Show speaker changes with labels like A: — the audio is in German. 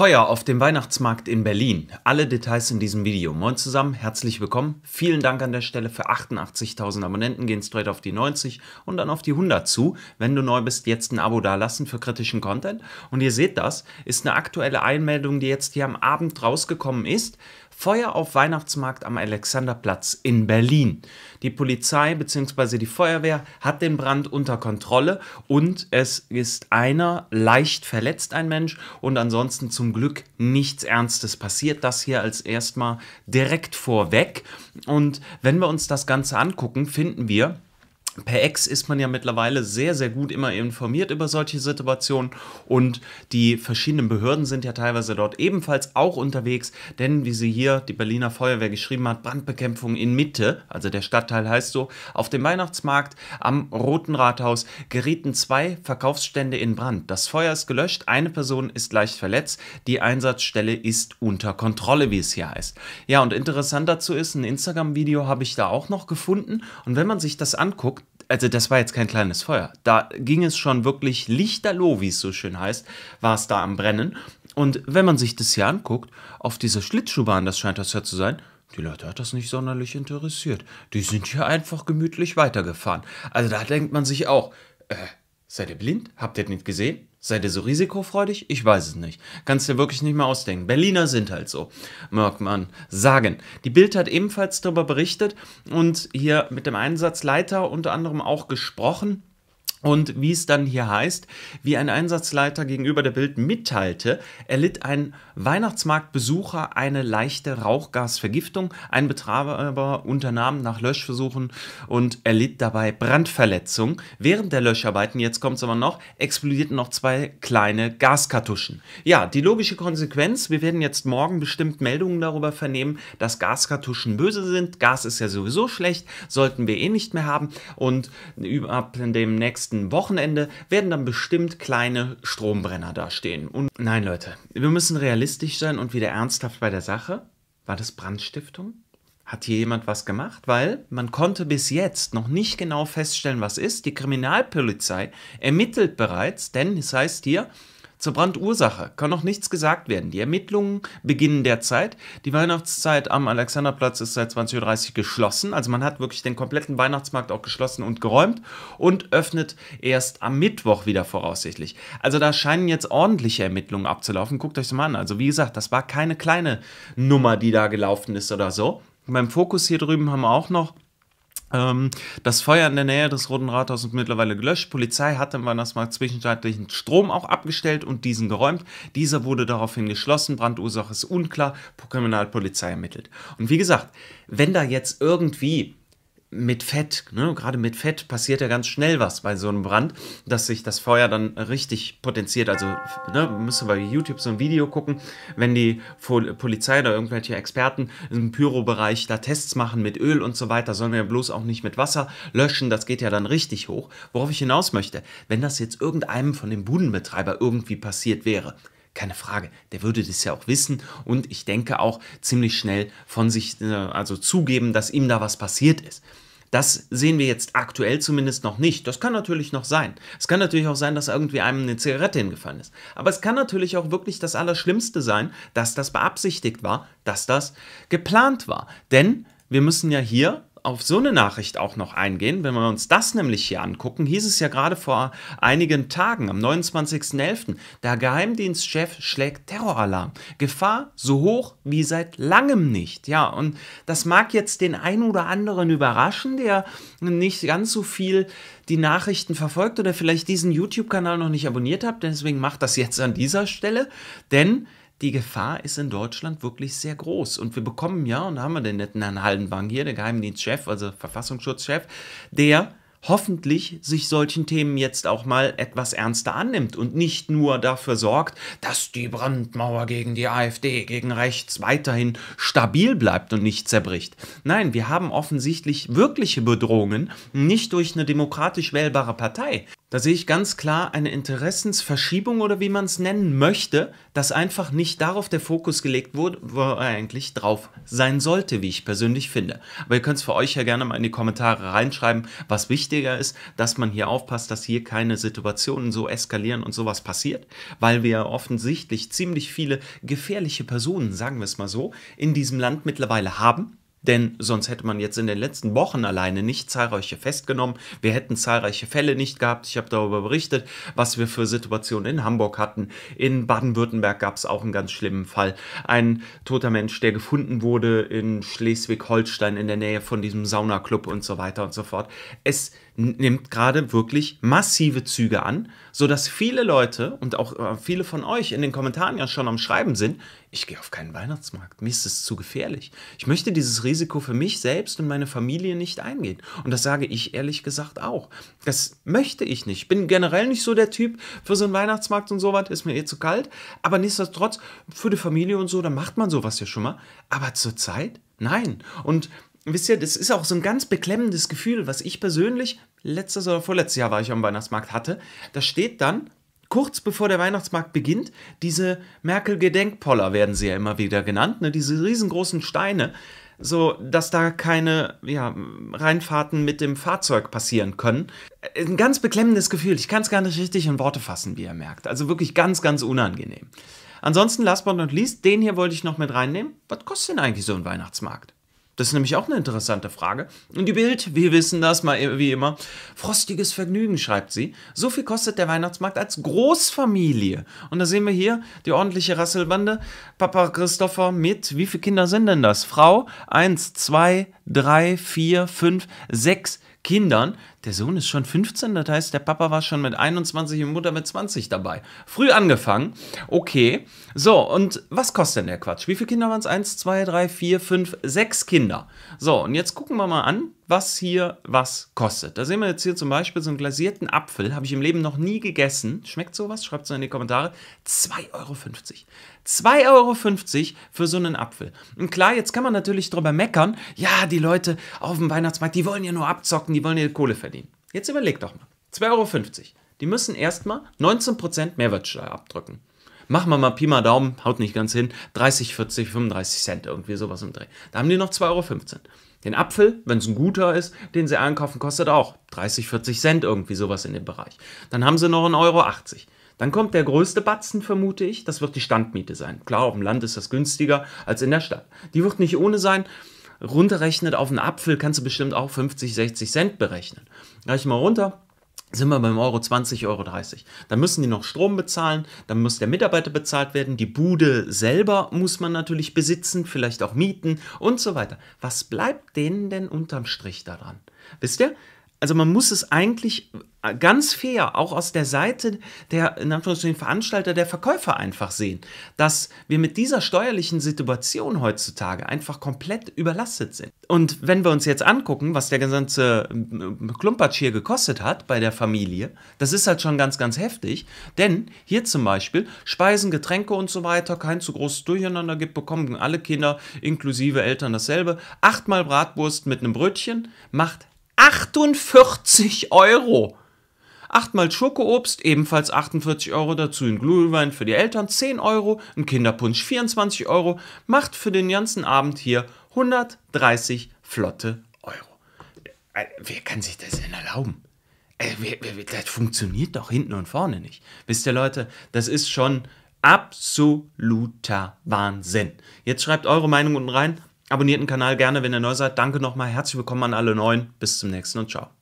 A: Feuer auf dem Weihnachtsmarkt in Berlin. Alle Details in diesem Video. Moin zusammen, herzlich willkommen. Vielen Dank an der Stelle für 88.000 Abonnenten. Gehen straight auf die 90 und dann auf die 100 zu. Wenn du neu bist, jetzt ein Abo dalassen für kritischen Content. Und ihr seht das, ist eine aktuelle Einmeldung, die jetzt hier am Abend rausgekommen ist. Feuer auf Weihnachtsmarkt am Alexanderplatz in Berlin. Die Polizei bzw. die Feuerwehr hat den Brand unter Kontrolle und es ist einer leicht verletzt, ein Mensch, und ansonsten zum Glück nichts Ernstes passiert. Das hier als erstmal direkt vorweg. Und wenn wir uns das Ganze angucken, finden wir, Per Ex ist man ja mittlerweile sehr, sehr gut immer informiert über solche Situationen und die verschiedenen Behörden sind ja teilweise dort ebenfalls auch unterwegs, denn wie sie hier die Berliner Feuerwehr geschrieben hat, Brandbekämpfung in Mitte, also der Stadtteil heißt so, auf dem Weihnachtsmarkt am Roten Rathaus gerieten zwei Verkaufsstände in Brand. Das Feuer ist gelöscht, eine Person ist leicht verletzt, die Einsatzstelle ist unter Kontrolle, wie es hier heißt. Ja, und interessant dazu ist, ein Instagram-Video habe ich da auch noch gefunden und wenn man sich das anguckt, also das war jetzt kein kleines Feuer. Da ging es schon wirklich lichterloh, wie es so schön heißt, war es da am Brennen. Und wenn man sich das hier anguckt, auf dieser Schlittschuhbahn, das scheint das ja zu sein, die Leute hat das nicht sonderlich interessiert. Die sind hier einfach gemütlich weitergefahren. Also da denkt man sich auch, äh, seid ihr blind? Habt ihr das nicht gesehen? Seid ihr so risikofreudig? Ich weiß es nicht. Kannst dir wirklich nicht mehr ausdenken. Berliner sind halt so, merkt man sagen. Die Bild hat ebenfalls darüber berichtet und hier mit dem Einsatzleiter unter anderem auch gesprochen. Und wie es dann hier heißt, wie ein Einsatzleiter gegenüber der Bild mitteilte, erlitt ein Weihnachtsmarktbesucher eine leichte Rauchgasvergiftung. Ein Betreiber unternahm nach Löschversuchen und erlitt dabei Brandverletzung. Während der Löscharbeiten, jetzt kommt es aber noch, explodierten noch zwei kleine Gaskartuschen. Ja, die logische Konsequenz, wir werden jetzt morgen bestimmt Meldungen darüber vernehmen, dass Gaskartuschen böse sind. Gas ist ja sowieso schlecht, sollten wir eh nicht mehr haben. Und ab dem nächsten nächsten Wochenende werden dann bestimmt kleine Strombrenner dastehen. Und nein, Leute, wir müssen realistisch sein und wieder ernsthaft bei der Sache. War das Brandstiftung? Hat hier jemand was gemacht? Weil man konnte bis jetzt noch nicht genau feststellen, was ist. Die Kriminalpolizei ermittelt bereits, denn es heißt hier, zur Brandursache kann noch nichts gesagt werden. Die Ermittlungen beginnen derzeit. Die Weihnachtszeit am Alexanderplatz ist seit 20.30 Uhr geschlossen. Also man hat wirklich den kompletten Weihnachtsmarkt auch geschlossen und geräumt und öffnet erst am Mittwoch wieder voraussichtlich. Also da scheinen jetzt ordentliche Ermittlungen abzulaufen. Guckt euch das mal an. Also wie gesagt, das war keine kleine Nummer, die da gelaufen ist oder so. Beim Fokus hier drüben haben wir auch noch ähm, das Feuer in der Nähe des Roten Rathauses ist mittlerweile gelöscht. Polizei hatte im Weihnachtsmarkt zwischenzeitlichen Strom auch abgestellt und diesen geräumt. Dieser wurde daraufhin geschlossen. Brandursache ist unklar. Kriminalpolizei ermittelt. Und wie gesagt, wenn da jetzt irgendwie mit Fett, ne? gerade mit Fett passiert ja ganz schnell was bei so einem Brand, dass sich das Feuer dann richtig potenziert. Also ne, müsste bei YouTube so ein Video gucken, wenn die Polizei oder irgendwelche Experten im Pyrobereich da Tests machen mit Öl und so weiter, sollen wir bloß auch nicht mit Wasser löschen, das geht ja dann richtig hoch. Worauf ich hinaus möchte, wenn das jetzt irgendeinem von dem Budenbetreiber irgendwie passiert wäre, keine Frage, der würde das ja auch wissen und ich denke auch ziemlich schnell von sich, äh, also zugeben, dass ihm da was passiert ist. Das sehen wir jetzt aktuell zumindest noch nicht. Das kann natürlich noch sein. Es kann natürlich auch sein, dass irgendwie einem eine Zigarette hingefallen ist. Aber es kann natürlich auch wirklich das Allerschlimmste sein, dass das beabsichtigt war, dass das geplant war. Denn wir müssen ja hier auf so eine Nachricht auch noch eingehen. Wenn wir uns das nämlich hier angucken, hieß es ja gerade vor einigen Tagen, am 29.11., der Geheimdienstchef schlägt Terroralarm. Gefahr so hoch wie seit langem nicht. Ja, und das mag jetzt den einen oder anderen überraschen, der nicht ganz so viel die Nachrichten verfolgt oder vielleicht diesen YouTube-Kanal noch nicht abonniert hat. Deswegen macht das jetzt an dieser Stelle, denn die Gefahr ist in Deutschland wirklich sehr groß. Und wir bekommen ja, und da haben wir den netten Herrn Haldenwang hier, der Geheimdienstchef, also Verfassungsschutzchef, der hoffentlich sich solchen Themen jetzt auch mal etwas ernster annimmt und nicht nur dafür sorgt, dass die Brandmauer gegen die AfD, gegen rechts weiterhin stabil bleibt und nicht zerbricht. Nein, wir haben offensichtlich wirkliche Bedrohungen, nicht durch eine demokratisch wählbare Partei, da sehe ich ganz klar eine Interessensverschiebung oder wie man es nennen möchte, dass einfach nicht darauf der Fokus gelegt wurde, wo er eigentlich drauf sein sollte, wie ich persönlich finde. Aber ihr könnt es für euch ja gerne mal in die Kommentare reinschreiben, was wichtiger ist, dass man hier aufpasst, dass hier keine Situationen so eskalieren und sowas passiert, weil wir offensichtlich ziemlich viele gefährliche Personen, sagen wir es mal so, in diesem Land mittlerweile haben denn sonst hätte man jetzt in den letzten Wochen alleine nicht zahlreiche festgenommen. Wir hätten zahlreiche Fälle nicht gehabt. Ich habe darüber berichtet, was wir für Situationen in Hamburg hatten. In Baden-Württemberg gab es auch einen ganz schlimmen Fall. Ein toter Mensch, der gefunden wurde in Schleswig-Holstein in der Nähe von diesem Saunaclub und so weiter und so fort. Es nimmt gerade wirklich massive Züge an, sodass viele Leute und auch äh, viele von euch in den Kommentaren ja schon am Schreiben sind ich gehe auf keinen Weihnachtsmarkt. Mir ist es zu gefährlich. Ich möchte dieses Risiko für mich selbst und meine Familie nicht eingehen. Und das sage ich ehrlich gesagt auch. Das möchte ich nicht. Ich bin generell nicht so der Typ für so einen Weihnachtsmarkt und sowas, ist mir eh zu kalt. Aber nichtsdestotrotz, für die Familie und so, da macht man sowas ja schon mal. Aber zurzeit? Nein. Und wisst ihr, das ist auch so ein ganz beklemmendes Gefühl, was ich persönlich letztes oder vorletztes Jahr war ich am Weihnachtsmarkt hatte. Da steht dann kurz bevor der Weihnachtsmarkt beginnt, diese Merkel-Gedenkpoller werden sie ja immer wieder genannt, ne? diese riesengroßen Steine, so dass da keine ja, Reinfahrten mit dem Fahrzeug passieren können. Ein ganz beklemmendes Gefühl. Ich kann es gar nicht richtig in Worte fassen, wie ihr merkt. Also wirklich ganz, ganz unangenehm. Ansonsten, last but not least, den hier wollte ich noch mit reinnehmen. Was kostet denn eigentlich so ein Weihnachtsmarkt? Das ist nämlich auch eine interessante Frage. Und die Bild, wir wissen das mal äh, wie immer. Frostiges Vergnügen, schreibt sie. So viel kostet der Weihnachtsmarkt als Großfamilie. Und da sehen wir hier die ordentliche Rasselbande. Papa Christopher mit, wie viele Kinder sind denn das? Frau, eins, zwei, drei, vier, fünf, sechs, Kindern. Der Sohn ist schon 15, das heißt, der Papa war schon mit 21 und Mutter mit 20 dabei. Früh angefangen. Okay. So, und was kostet denn der Quatsch? Wie viele Kinder waren es? 1, 2, 3, 4, 5, 6 Kinder. So, und jetzt gucken wir mal an, was hier was kostet. Da sehen wir jetzt hier zum Beispiel so einen glasierten Apfel, habe ich im Leben noch nie gegessen. Schmeckt sowas? Schreibt es in die Kommentare. 2,50 Euro. 2,50 Euro für so einen Apfel. Und klar, jetzt kann man natürlich drüber meckern, ja, die Leute auf dem Weihnachtsmarkt, die wollen ja nur abzocken, die wollen ja Kohle verdienen. Jetzt überleg doch mal. 2,50 Euro. Die müssen erstmal 19% Mehrwertsteuer abdrücken machen wir mal Pi mal Daumen, haut nicht ganz hin, 30, 40, 35 Cent, irgendwie sowas im Dreh. Da haben die noch 2,15 Euro. Den Apfel, wenn es ein guter ist, den sie einkaufen, kostet auch 30, 40 Cent irgendwie sowas in dem Bereich. Dann haben sie noch 1,80 Euro. Dann kommt der größte Batzen, vermute ich, das wird die Standmiete sein. Klar, auf dem Land ist das günstiger als in der Stadt. Die wird nicht ohne sein. Runterrechnet auf einen Apfel kannst du bestimmt auch 50, 60 Cent berechnen. Reich mal runter, sind wir beim Euro 20, Euro 30. Dann müssen die noch Strom bezahlen, dann muss der Mitarbeiter bezahlt werden, die Bude selber muss man natürlich besitzen, vielleicht auch mieten und so weiter. Was bleibt denen denn unterm Strich daran? Wisst ihr? Also man muss es eigentlich äh, ganz fair, auch aus der Seite der in Anführungsstrichen Veranstalter, der Verkäufer einfach sehen, dass wir mit dieser steuerlichen Situation heutzutage einfach komplett überlastet sind. Und wenn wir uns jetzt angucken, was der ganze äh, Klumpatsch hier gekostet hat bei der Familie, das ist halt schon ganz, ganz heftig. Denn hier zum Beispiel Speisen, Getränke und so weiter, kein zu großes Durcheinander gibt, bekommen alle Kinder inklusive Eltern dasselbe. Achtmal Bratwurst mit einem Brötchen macht 48 Euro. Achtmal Schokoobst, ebenfalls 48 Euro dazu, ein Glühwein für die Eltern 10 Euro, ein Kinderpunsch 24 Euro, macht für den ganzen Abend hier 130 flotte Euro. Äh, wer kann sich das denn erlauben? Äh, das funktioniert doch hinten und vorne nicht. Wisst ihr Leute, das ist schon absoluter Wahnsinn. Jetzt schreibt eure Meinung unten rein. Abonniert den Kanal gerne, wenn ihr neu seid. Danke nochmal, herzlich willkommen an alle Neuen. Bis zum nächsten und ciao.